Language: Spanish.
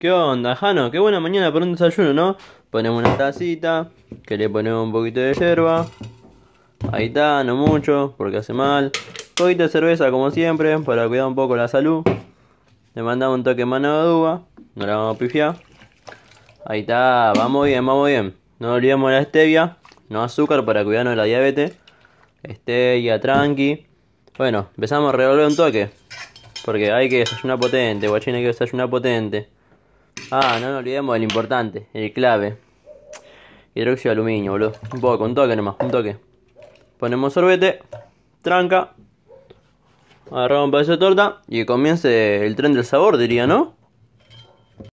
¿Qué onda, Jano? Qué buena mañana para un desayuno, ¿no? Ponemos una tacita, que le ponemos un poquito de hierba. Ahí está, no mucho, porque hace mal. Un poquito de cerveza, como siempre, para cuidar un poco la salud. Le mandamos un toque de mano de no la vamos a pifiar. Ahí está, vamos bien, vamos bien. No olvidemos la stevia, no azúcar para cuidarnos de la diabetes. Stevia, tranqui. Bueno, empezamos a revolver un toque. Porque hay que desayunar potente, guachín, hay que desayunar potente. Ah, no nos olvidemos del importante, el clave. Hidróxido de aluminio, boludo. Un poco, un toque nomás, un toque. Ponemos sorbete, tranca. Agarramos un pedazo de torta y comience el tren del sabor, diría, ¿no?